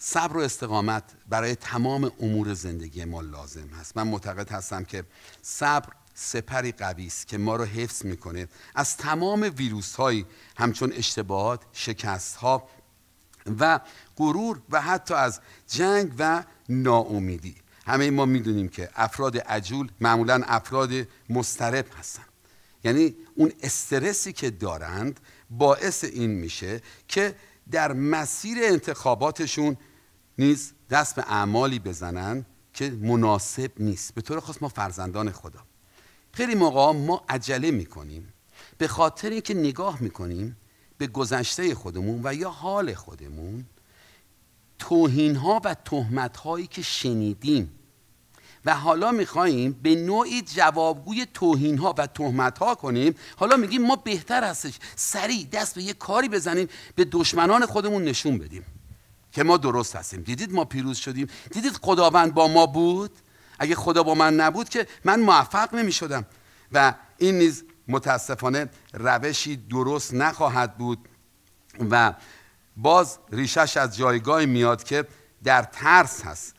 صبر و استقامت برای تمام امور زندگی ما لازم هست من معتقد هستم که صبر سپری قوی است که ما رو حفظ میکنه از تمام ویروس های همچون اشتباهات شکست ها و غرور و حتی از جنگ و ناامیدی همه ما میدونیم که افراد عجول معمولا افراد مسترب هستند. یعنی اون استرسی که دارند باعث این میشه که در مسیر انتخاباتشون نیز دست به اعمالی بزنن که مناسب نیست به طور خاص ما فرزندان خدا خیلی موقع ما عجله میکنیم به خاطر اینکه نگاه میکنیم به گذشته خودمون و یا حال خودمون توهین ها و تهمت هایی که شنیدیم و حالا میخواییم به نوعی جوابگوی توهین ها و تهمت ها کنیم حالا میگیم ما بهتر هستش سریع دست به یه کاری بزنیم به دشمنان خودمون نشون بدیم که ما درست هستیم دیدید ما پیروز شدیم دیدید خداوند با ما بود اگه خدا با من نبود که من موفق نمی شدم و این نیز متاسفانه روشی درست نخواهد بود و باز ریشش از جایگاه میاد که در ترس هست